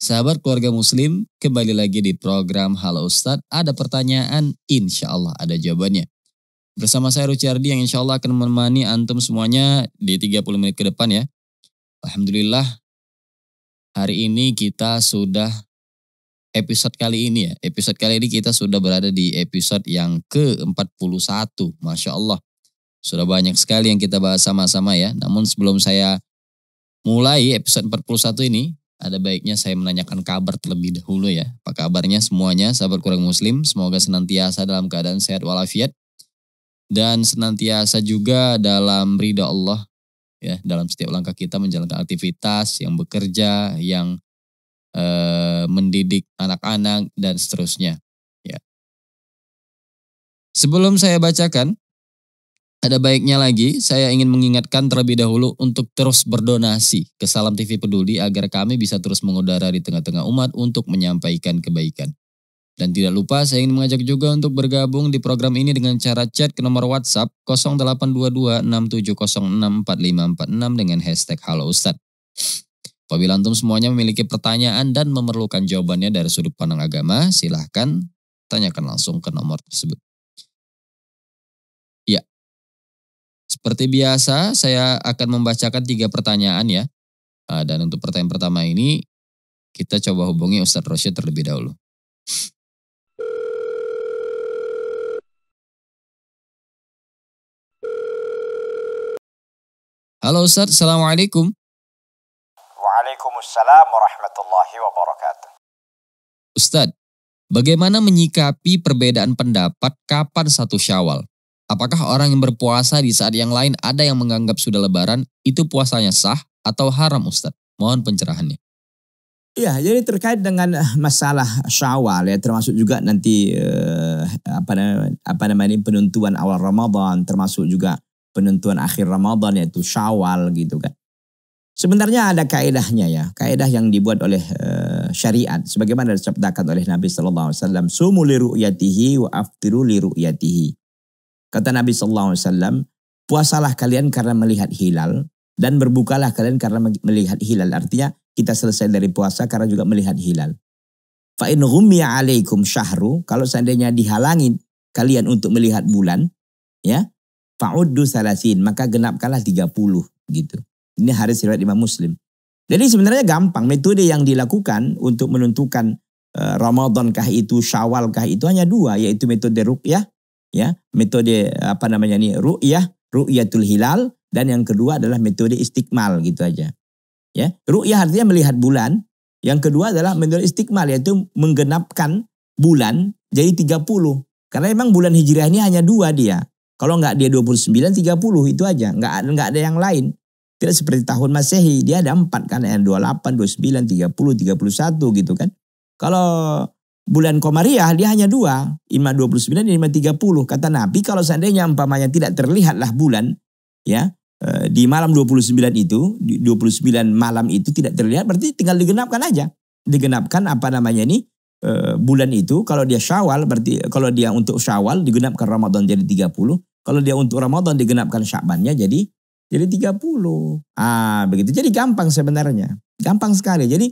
Sahabat keluarga muslim, kembali lagi di program Halo Ustadz. Ada pertanyaan, insya Allah ada jawabannya. Bersama saya Ruchardi yang insya Allah akan menemani antum semuanya di 30 menit ke depan ya. Alhamdulillah, hari ini kita sudah episode kali ini ya. Episode kali ini kita sudah berada di episode yang ke-41. Masya Allah, sudah banyak sekali yang kita bahas sama-sama ya. Namun sebelum saya mulai episode 41 ini, ada baiknya saya menanyakan kabar terlebih dahulu ya. Apa kabarnya semuanya sahabat kurang muslim? Semoga senantiasa dalam keadaan sehat walafiat. Dan senantiasa juga dalam ridha Allah. ya Dalam setiap langkah kita menjalankan aktivitas, yang bekerja, yang e, mendidik anak-anak, dan seterusnya. Ya. Sebelum saya bacakan ada baiknya lagi, saya ingin mengingatkan terlebih dahulu untuk terus berdonasi ke Salam TV Peduli agar kami bisa terus mengudara di tengah-tengah umat untuk menyampaikan kebaikan. Dan tidak lupa saya ingin mengajak juga untuk bergabung di program ini dengan cara chat ke nomor WhatsApp 0822 dengan hashtag Halo Ustadz. Apabila antum semuanya memiliki pertanyaan dan memerlukan jawabannya dari sudut pandang agama, silahkan tanyakan langsung ke nomor tersebut. Seperti biasa, saya akan membacakan tiga pertanyaan ya. Ah, dan untuk pertanyaan pertama ini, kita coba hubungi Ustadz Rosyid terlebih dahulu. Halo Ustadz, Assalamualaikum. Waalaikumsalam warahmatullahi wabarakatuh. Ustadz, bagaimana menyikapi perbedaan pendapat kapan satu syawal? Apakah orang yang berpuasa di saat yang lain ada yang menganggap sudah lebaran, itu puasanya sah atau haram Ustadz? Mohon pencerahannya. Ya, jadi terkait dengan eh, masalah syawal ya, termasuk juga nanti eh, apa namanya, apa namanya penentuan awal Ramadan, termasuk juga penentuan akhir Ramadan yaitu syawal gitu kan. Sebenarnya ada kaedahnya ya, kaedah yang dibuat oleh eh, syariat. Sebagaimana disabdakan oleh Nabi Shallallahu Alaihi Wasallam, sumu liru'yatihi wa aftiru liru'yatihi. Kata Nabi Sallallahu Alaihi Wasallam, puasalah kalian karena melihat hilal dan berbukalah kalian karena melihat hilal. Artinya kita selesai dari puasa karena juga melihat hilal. Fa'in ghumiya alaikum syahru, kalau seandainya dihalangi kalian untuk melihat bulan, ya, fa'uddu salasin, maka genapkanlah 30 gitu. Ini hadis riwayat Imam Muslim. Jadi sebenarnya gampang, metode yang dilakukan untuk menentukan eh, Ramadan kah itu, Syawal kah itu hanya dua, yaitu metode rukyah ya metode apa namanya ini ru'yah ru'yatul hilal dan yang kedua adalah metode istiqmal gitu aja ya ru'yah artinya melihat bulan yang kedua adalah metode istiqmal yaitu menggenapkan bulan jadi 30 karena emang bulan hijriah ini hanya dua dia kalau nggak dia 29 30 itu aja nggak nggak ada yang lain tidak seperti tahun Masehi dia ada empat kan yang 28 29 30 31 gitu kan kalau bulan Komariah dia hanya dua, Ima 29 dan Ima 30. Kata Nabi kalau seandainya umpamanya tidak terlihatlah bulan ya eh, di malam 29 itu, di 29 malam itu tidak terlihat berarti tinggal digenapkan aja. Digenapkan apa namanya ini eh, bulan itu kalau dia Syawal berarti kalau dia untuk Syawal digenapkan Ramadan jadi 30, kalau dia untuk Ramadan digenapkan Syabannya jadi jadi 30. Ah, begitu. Jadi gampang sebenarnya. Gampang sekali. Jadi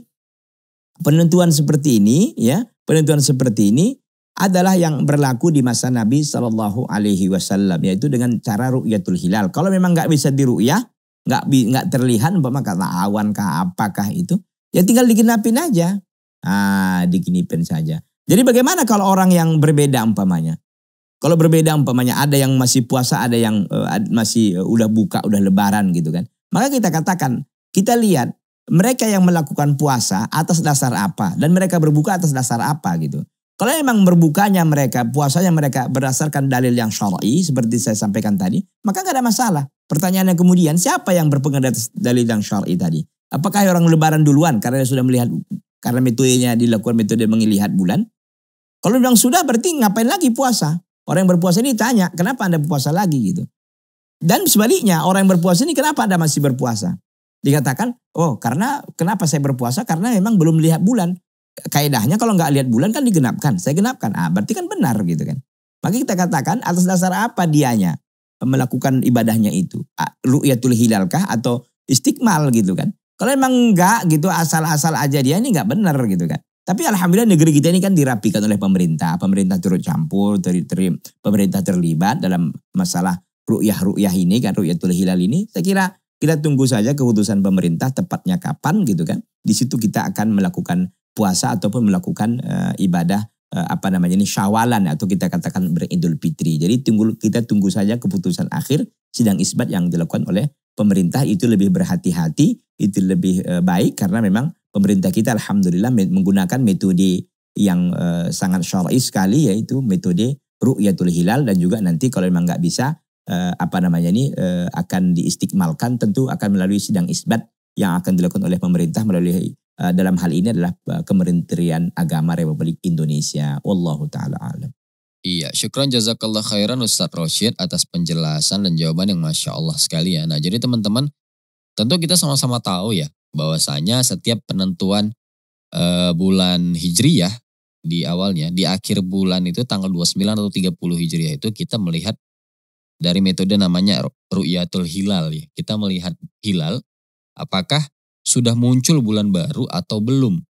penentuan seperti ini ya Penentuan seperti ini adalah yang berlaku di masa Nabi Shallallahu Alaihi Wasallam yaitu dengan cara rukyatul hilal. Kalau memang nggak bisa diru'yah, nggak nggak terlihat umpama kata awan kah apakah itu, ya tinggal diginapin aja. Ah, diginipin saja. Jadi bagaimana kalau orang yang berbeda umpamanya? Kalau berbeda umpamanya ada yang masih puasa, ada yang uh, masih uh, udah buka, udah lebaran gitu kan. Maka kita katakan, kita lihat mereka yang melakukan puasa atas dasar apa dan mereka berbuka atas dasar apa gitu. Kalau emang berbukanya mereka, puasanya mereka berdasarkan dalil yang syar'i seperti saya sampaikan tadi, maka nggak ada masalah. Pertanyaannya kemudian siapa yang berpengaruh atas dalil yang syar'i tadi? Apakah orang lebaran duluan karena sudah melihat karena metodenya dilakukan metode melihat bulan? Kalau bilang sudah berarti ngapain lagi puasa? Orang yang berpuasa ini tanya, kenapa Anda puasa lagi gitu? Dan sebaliknya, orang yang berpuasa ini kenapa Anda masih berpuasa? Dikatakan, oh karena kenapa saya berpuasa? Karena memang belum lihat bulan. Kaidahnya kalau nggak lihat bulan kan digenapkan. Saya genapkan. Ah, berarti kan benar gitu kan. Maka kita katakan atas dasar apa dianya melakukan ibadahnya itu? Ru'yatul hilal kah atau istiqmal gitu kan? Kalau emang enggak gitu asal-asal aja dia ini enggak benar gitu kan. Tapi alhamdulillah negeri kita ini kan dirapikan oleh pemerintah. Pemerintah turut campur, dari terim, pemerintah terlibat dalam masalah ru'yah-ru'yah ini kan, ru'yatul hilal ini. Saya kira kita tunggu saja keputusan pemerintah tepatnya kapan gitu kan. Di situ kita akan melakukan puasa ataupun melakukan e, ibadah e, apa namanya ini syawalan atau kita katakan beridul fitri. Jadi tunggu kita tunggu saja keputusan akhir sidang isbat yang dilakukan oleh pemerintah itu lebih berhati-hati, itu lebih e, baik karena memang pemerintah kita alhamdulillah menggunakan metode yang e, sangat syar'i sekali yaitu metode ru'yatul hilal dan juga nanti kalau memang nggak bisa uh, apa namanya ini uh, akan diistikmalkan tentu akan melalui sidang isbat yang akan dilakukan oleh pemerintah melalui uh, dalam hal ini adalah Kementerian Agama Republik Indonesia. Wallahu taala alam. Iya, syukran jazakallah khairan Ustadz Rosyid atas penjelasan dan jawaban yang Masya Allah sekali ya. Nah jadi teman-teman, tentu kita sama-sama tahu ya, bahwasanya setiap penentuan e, bulan Hijriyah di awalnya, di akhir bulan itu tanggal 29 atau 30 Hijriah itu kita melihat dari metode namanya Ru'yatul Hilal. Ya. Kita melihat hilal apakah sudah muncul bulan baru atau belum.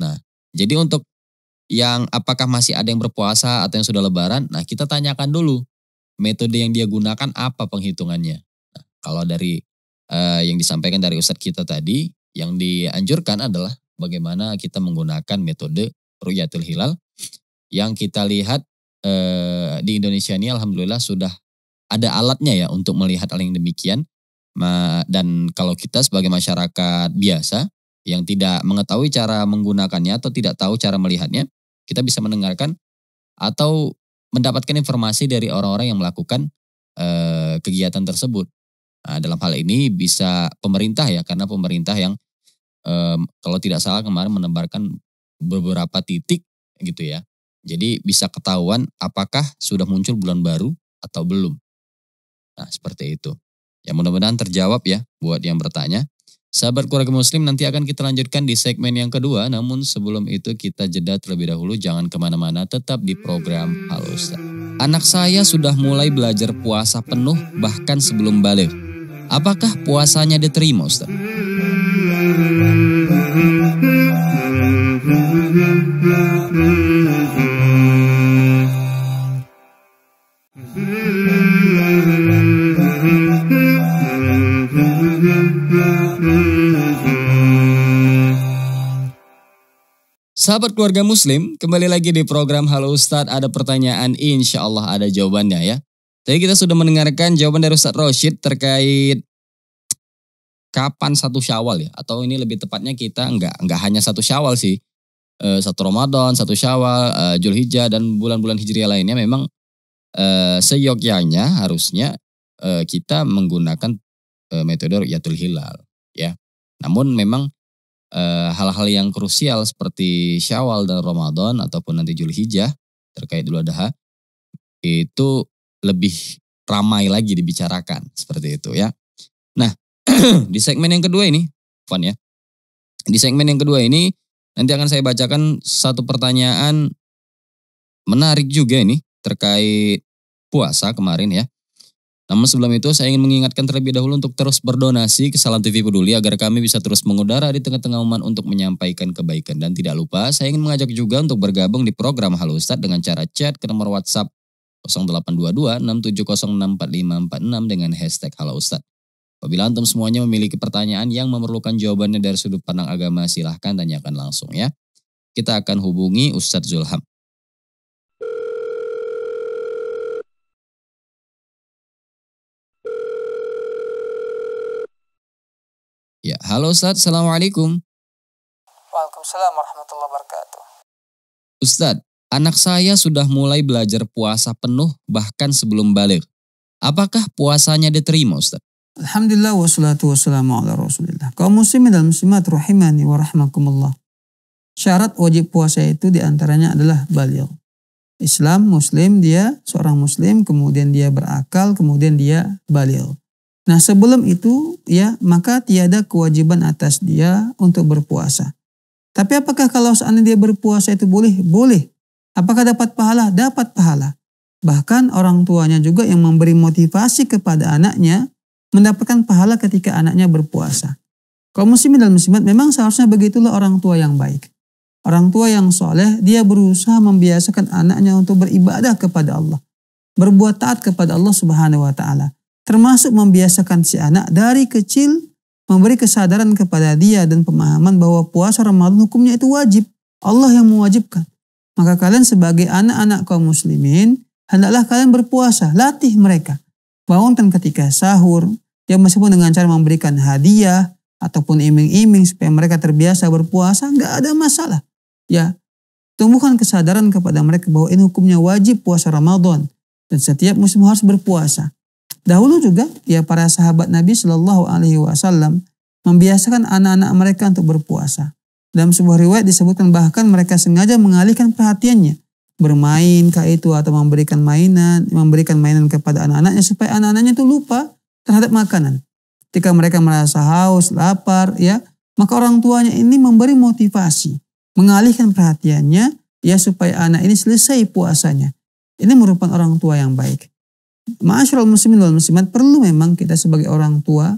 Nah, jadi untuk yang apakah masih ada yang berpuasa atau yang sudah lebaran, nah kita tanyakan dulu metode yang dia gunakan apa penghitungannya. Nah, kalau dari eh, yang disampaikan dari Ustadz kita tadi, yang dianjurkan adalah bagaimana kita menggunakan metode Ru'yatul Hilal yang kita lihat eh, di Indonesia ini alhamdulillah sudah ada alatnya ya untuk melihat hal yang demikian. Dan kalau kita sebagai masyarakat biasa yang tidak mengetahui cara menggunakannya atau tidak tahu cara melihatnya, kita bisa mendengarkan atau mendapatkan informasi dari orang-orang yang melakukan eh, kegiatan tersebut. Nah, dalam hal ini bisa pemerintah ya, karena pemerintah yang kalau tidak salah kemarin menebarkan beberapa titik gitu ya. Jadi bisa ketahuan apakah sudah muncul bulan baru atau belum. Nah seperti itu. Ya mudah-mudahan terjawab ya buat yang bertanya. Sahabat keluarga muslim nanti akan kita lanjutkan di segmen yang kedua. Namun sebelum itu kita jeda terlebih dahulu. Jangan kemana-mana tetap di program Ustaz. Anak saya sudah mulai belajar puasa penuh bahkan sebelum balik. Apakah puasanya diterima Ustaz? Sahabat keluarga muslim, kembali lagi di program Halo Ustadz ada pertanyaan insya Allah ada jawabannya ya. Tadi kita sudah mendengarkan jawaban dari Ustadz Roshid terkait kapan satu syawal ya. Atau ini lebih tepatnya kita nggak, nggak hanya satu syawal sih. E, satu Ramadan, satu syawal, e, Julhijjah dan bulan-bulan hijriah lainnya memang e, seyogyanya harusnya e, kita menggunakan e, metode Yatul Hilal ya. Namun memang Eh, hal-hal uh, yang krusial seperti Syawal dan Ramadan ataupun nanti Julhijjah terkait Idul Adha itu lebih ramai lagi dibicarakan seperti itu ya. Nah, di segmen yang kedua ini, Fun ya. Di segmen yang kedua ini nanti akan saya bacakan satu pertanyaan menarik juga ini terkait puasa kemarin ya. Namun sebelum itu saya ingin mengingatkan terlebih dahulu untuk terus berdonasi ke Salam TV Peduli agar kami bisa terus mengudara di tengah-tengah umat untuk menyampaikan kebaikan. Dan tidak lupa saya ingin mengajak juga untuk bergabung di program Halo Ustadz dengan cara chat ke nomor WhatsApp 0822 6704546 dengan hashtag Halo Ustadz. Apabila antum semuanya memiliki pertanyaan yang memerlukan jawabannya dari sudut pandang agama silahkan tanyakan langsung ya. Kita akan hubungi Ustadz Zulham. Halo Ustaz, Assalamualaikum. Waalaikumsalam warahmatullahi wabarakatuh. Ustaz, anak saya sudah mulai belajar puasa penuh bahkan sebelum balik. Apakah puasanya diterima Ustaz? Alhamdulillah wassalatu wassalamu ala rasulillah. Kau muslimin dan muslimat rahimani wa rahmakumullah. Syarat wajib puasa itu diantaranya adalah balil. Islam, muslim, dia seorang muslim, kemudian dia berakal, kemudian dia balil. Nah sebelum itu ya maka tiada kewajiban atas dia untuk berpuasa. Tapi apakah kalau seandainya dia berpuasa itu boleh? Boleh. Apakah dapat pahala? Dapat pahala. Bahkan orang tuanya juga yang memberi motivasi kepada anaknya mendapatkan pahala ketika anaknya berpuasa. Kalau muslimin dan muslimat memang seharusnya begitulah orang tua yang baik. Orang tua yang soleh dia berusaha membiasakan anaknya untuk beribadah kepada Allah. Berbuat taat kepada Allah subhanahu wa ta'ala termasuk membiasakan si anak dari kecil memberi kesadaran kepada dia dan pemahaman bahwa puasa Ramadan hukumnya itu wajib. Allah yang mewajibkan. Maka kalian sebagai anak-anak kaum muslimin, hendaklah kalian berpuasa, latih mereka. Bangunkan ketika sahur, ya meskipun dengan cara memberikan hadiah, ataupun iming-iming supaya mereka terbiasa berpuasa, nggak ada masalah. Ya, tumbuhkan kesadaran kepada mereka bahwa ini hukumnya wajib puasa Ramadan. Dan setiap muslim harus berpuasa. Dahulu juga ya para sahabat Nabi Shallallahu Alaihi Wasallam membiasakan anak-anak mereka untuk berpuasa. Dalam sebuah riwayat disebutkan bahkan mereka sengaja mengalihkan perhatiannya bermain kah itu atau memberikan mainan, memberikan mainan kepada anak-anaknya supaya anak-anaknya itu lupa terhadap makanan. Ketika mereka merasa haus, lapar, ya, maka orang tuanya ini memberi motivasi, mengalihkan perhatiannya ya supaya anak ini selesai puasanya. Ini merupakan orang tua yang baik. Ma'asyiral muslimin wal muslimat perlu memang kita sebagai orang tua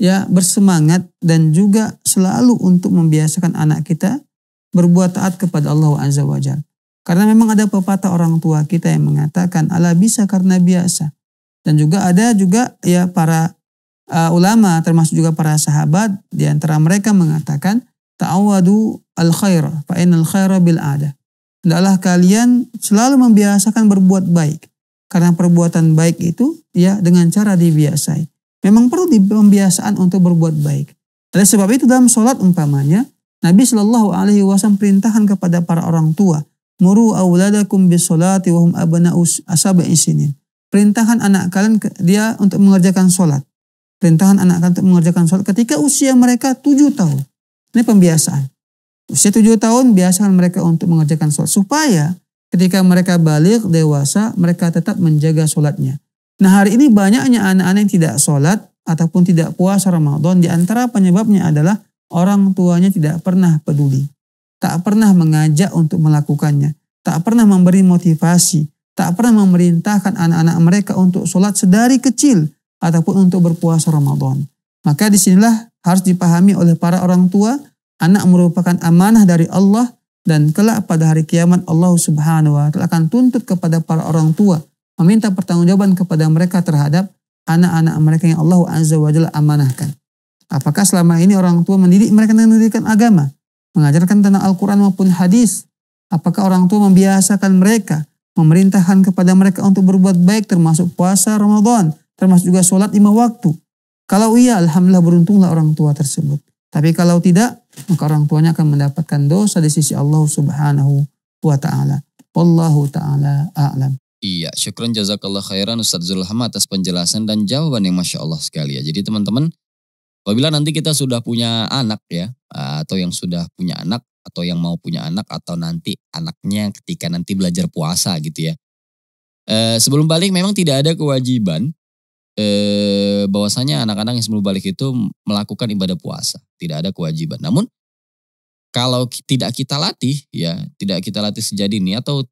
ya bersemangat dan juga selalu untuk membiasakan anak kita berbuat taat kepada Allah Azza wa Jal. Karena memang ada pepatah orang tua kita yang mengatakan ala bisa karena biasa. Dan juga ada juga ya para uh, ulama termasuk juga para sahabat di antara mereka mengatakan ta'awadu al khair fa al khaira bil ada. Hendaklah kalian selalu membiasakan berbuat baik karena perbuatan baik itu ya dengan cara dibiasai. Memang perlu pembiasaan untuk berbuat baik. Oleh sebab itu dalam sholat umpamanya, Nabi Shallallahu Alaihi Wasallam perintahkan kepada para orang tua, muru awladakum bis sholati wahum abna'u asaba sinin. Perintahkan anak kalian dia untuk mengerjakan sholat. Perintahkan anak kalian untuk mengerjakan sholat ketika usia mereka tujuh tahun. Ini pembiasaan. Usia tujuh tahun biasakan mereka untuk mengerjakan sholat. Supaya Ketika mereka balik, dewasa, mereka tetap menjaga sholatnya. Nah hari ini banyaknya anak-anak yang tidak sholat ataupun tidak puasa Ramadan. Di antara penyebabnya adalah orang tuanya tidak pernah peduli. Tak pernah mengajak untuk melakukannya. Tak pernah memberi motivasi. Tak pernah memerintahkan anak-anak mereka untuk sholat sedari kecil ataupun untuk berpuasa Ramadan. Maka disinilah harus dipahami oleh para orang tua, anak merupakan amanah dari Allah dan kelak pada hari kiamat Allah subhanahu wa ta'ala akan tuntut kepada para orang tua. Meminta pertanggungjawaban kepada mereka terhadap anak-anak mereka yang Allah azza wa jalla amanahkan. Apakah selama ini orang tua mendidik mereka dengan pendidikan agama? Mengajarkan tentang Al-Quran maupun hadis? Apakah orang tua membiasakan mereka? Memerintahkan kepada mereka untuk berbuat baik termasuk puasa Ramadan. Termasuk juga sholat lima waktu. Kalau iya, Alhamdulillah beruntunglah orang tua tersebut. Tapi kalau tidak, maka orang tuanya akan mendapatkan dosa di sisi Allah Subhanahu wa taala. Wallahu taala a'lam. Iya, syukran jazakallah khairan Ustaz Zulham atas penjelasan dan jawaban yang Masya Allah sekali ya. Jadi teman-teman, apabila nanti kita sudah punya anak ya, atau yang sudah punya anak, atau yang mau punya anak, atau nanti anaknya ketika nanti belajar puasa gitu ya. Eh, sebelum balik memang tidak ada kewajiban eh, bahwasanya anak-anak yang sebelum balik itu melakukan ibadah puasa, tidak ada kewajiban. Namun kalau tidak kita latih ya, tidak kita latih sejadi ini atau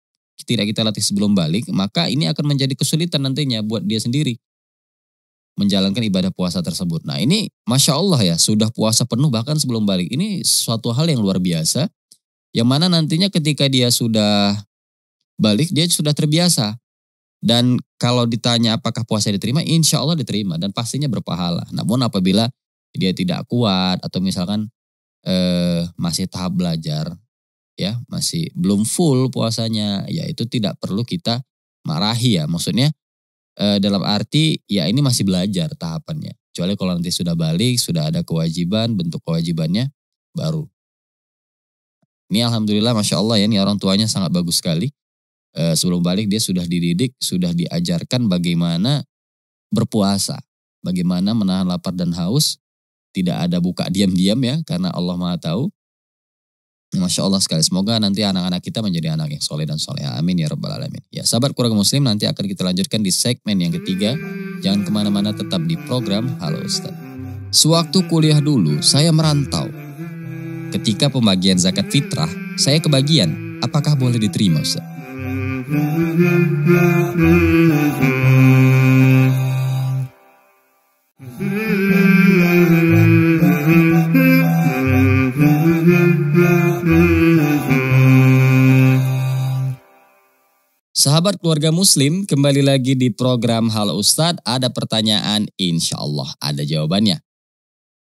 tidak kita latih sebelum balik, maka ini akan menjadi kesulitan nantinya buat dia sendiri menjalankan ibadah puasa tersebut. Nah ini Masya Allah ya, sudah puasa penuh bahkan sebelum balik. Ini suatu hal yang luar biasa, yang mana nantinya ketika dia sudah balik, dia sudah terbiasa. Dan kalau ditanya apakah puasa diterima, insya Allah diterima dan pastinya berpahala. Namun apabila dia tidak kuat atau misalkan eh, masih tahap belajar, ya masih belum full puasanya, ya itu tidak perlu kita marahi ya. Maksudnya eh, dalam arti ya ini masih belajar tahapannya. Kecuali kalau nanti sudah balik, sudah ada kewajiban, bentuk kewajibannya baru. Ini alhamdulillah masya Allah ya, ini orang tuanya sangat bagus sekali e, sebelum balik dia sudah dididik, sudah diajarkan bagaimana berpuasa, bagaimana menahan lapar dan haus, tidak ada buka diam-diam ya karena Allah Maha tahu. Masya Allah sekali. Semoga nanti anak-anak kita menjadi anak yang soleh dan soleha. Amin ya rabbal alamin. Ya sahabat kurang muslim nanti akan kita lanjutkan di segmen yang ketiga. Jangan kemana-mana tetap di program Halo Ustaz. Sewaktu kuliah dulu saya merantau. Ketika pembagian zakat fitrah saya kebagian. Apakah boleh diterima Ustaz? Sahabat keluarga muslim, kembali lagi di program Hal Ustadz. Ada pertanyaan, insya Allah ada jawabannya.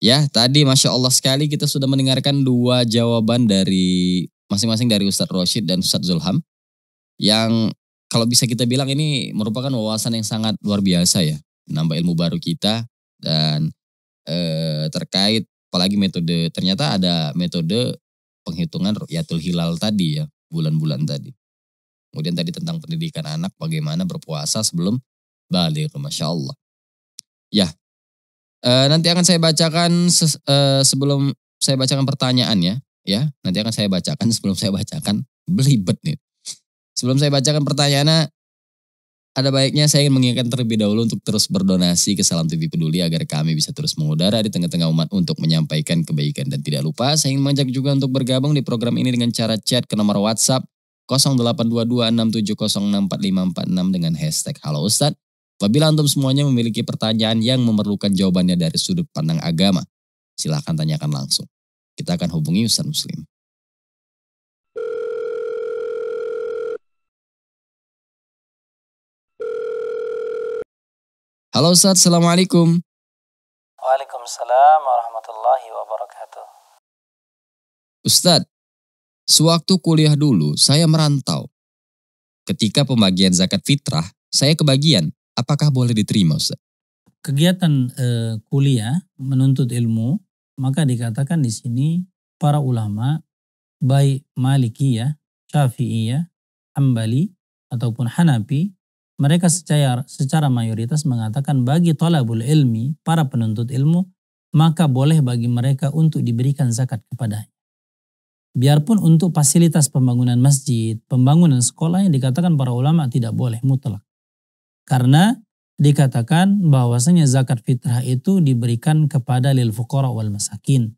Ya, tadi Masya Allah sekali kita sudah mendengarkan dua jawaban dari masing-masing dari Ustadz Roshid dan Ustadz Zulham yang kalau bisa kita bilang ini merupakan wawasan yang sangat luar biasa ya, nambah ilmu baru kita dan e, terkait apalagi metode ternyata ada metode penghitungan rukyatul hilal tadi ya, bulan-bulan tadi. Kemudian tadi tentang pendidikan anak bagaimana berpuasa sebelum balik, masya Allah. Ya, e, nanti akan saya bacakan se, e, eh, sebelum saya bacakan pertanyaannya ya. Nanti akan saya bacakan sebelum saya bacakan belibet nih. Sebelum saya bacakan pertanyaannya, ada baiknya saya ingin mengingatkan terlebih dahulu untuk terus berdonasi ke Salam TV Peduli agar kami bisa terus mengudara di tengah-tengah umat untuk menyampaikan kebaikan. Dan tidak lupa, saya ingin mengajak juga untuk bergabung di program ini dengan cara chat ke nomor WhatsApp 082267064546 dengan hashtag Halo Ustadz. Apabila antum semuanya memiliki pertanyaan yang memerlukan jawabannya dari sudut pandang agama, silahkan tanyakan langsung. Kita akan hubungi Ustadz Muslim. Halo Ustaz, Assalamualaikum. Waalaikumsalam warahmatullahi wabarakatuh. Ustaz, sewaktu kuliah dulu saya merantau. Ketika pembagian zakat fitrah, saya kebagian. Apakah boleh diterima Ustaz? Kegiatan e, kuliah menuntut ilmu, maka dikatakan di sini para ulama baik Malikiyah, Syafi'iyah, Ambali ataupun Hanafi mereka secara, secara mayoritas mengatakan bagi tolabul ilmi, para penuntut ilmu, maka boleh bagi mereka untuk diberikan zakat kepadanya. Biarpun untuk fasilitas pembangunan masjid, pembangunan sekolah yang dikatakan para ulama tidak boleh mutlak. Karena dikatakan bahwasanya zakat fitrah itu diberikan kepada lil fuqara wal masakin.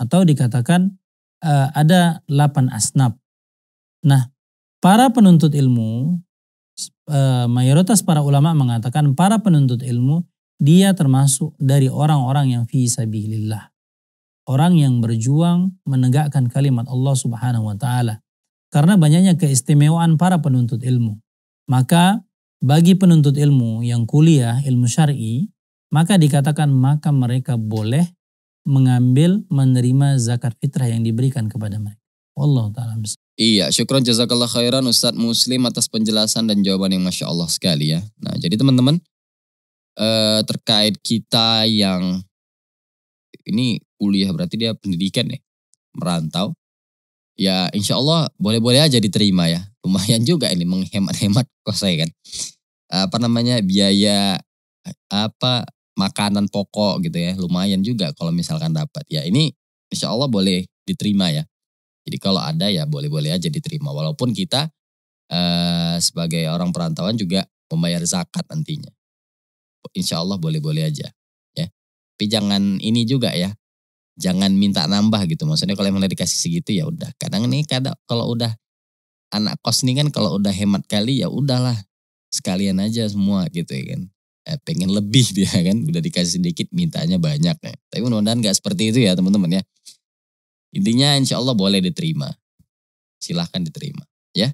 Atau dikatakan eh, ada 8 asnaf. Nah, para penuntut ilmu Eh, mayoritas para ulama mengatakan para penuntut ilmu dia termasuk dari orang-orang yang fi sabilillah. Orang yang berjuang menegakkan kalimat Allah Subhanahu wa taala. Karena banyaknya keistimewaan para penuntut ilmu. Maka bagi penuntut ilmu yang kuliah ilmu syar'i, maka dikatakan maka mereka boleh mengambil menerima zakat fitrah yang diberikan kepada mereka. Wallahu taala Iya, syukron jazakallah khairan Ustadz Muslim atas penjelasan dan jawaban yang Masya Allah sekali ya. Nah jadi teman-teman eh, terkait kita yang ini kuliah berarti dia pendidikan ya, merantau. Ya insya Allah boleh-boleh aja diterima ya. Lumayan juga ini menghemat-hemat kok saya kan. Apa namanya biaya apa makanan pokok gitu ya. Lumayan juga kalau misalkan dapat. Ya ini insya Allah boleh diterima ya. Jadi kalau ada ya boleh-boleh aja diterima. Walaupun kita eh, sebagai orang perantauan juga membayar zakat nantinya. Insya Allah boleh-boleh aja. ya. Tapi jangan ini juga ya. Jangan minta nambah gitu. Maksudnya kalau emang dikasih segitu ya udah. Kadang ini kadang kalau udah anak kos nih kan kalau udah hemat kali ya udahlah sekalian aja semua gitu ya kan eh, pengen lebih dia kan udah dikasih sedikit mintanya banyak ya. tapi mudah-mudahan nggak seperti itu ya teman-teman ya Intinya insya Allah boleh diterima. Silahkan diterima. Ya.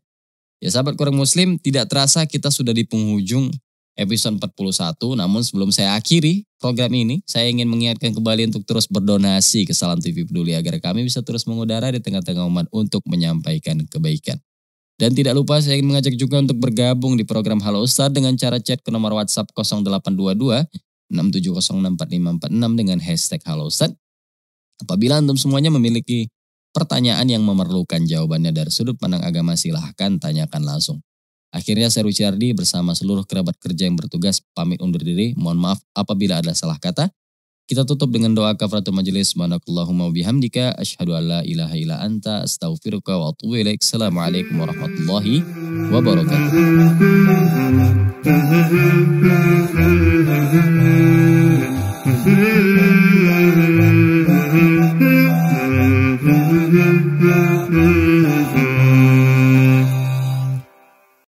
Ya sahabat kurang muslim, tidak terasa kita sudah di penghujung episode 41. Namun sebelum saya akhiri program ini, saya ingin mengingatkan kembali untuk terus berdonasi ke Salam TV Peduli agar kami bisa terus mengudara di tengah-tengah umat untuk menyampaikan kebaikan. Dan tidak lupa saya ingin mengajak juga untuk bergabung di program Halo Ustaz dengan cara chat ke nomor WhatsApp 0822 67064546 dengan hashtag Halo Ustaz. Apabila anda semuanya memiliki pertanyaan yang memerlukan jawabannya dari sudut pandang agama silahkan tanyakan langsung. Akhirnya saya Ruchardi bersama seluruh kerabat kerja yang bertugas pamit undur diri. Mohon maaf apabila ada salah kata. Kita tutup dengan doa kafaratul majelis. Subhanakallahumma bihamdika Ashadu an la ilaha ila anta astaghfiruka wa atubu ilaik. Assalamualaikum warahmatullahi wabarakatuh.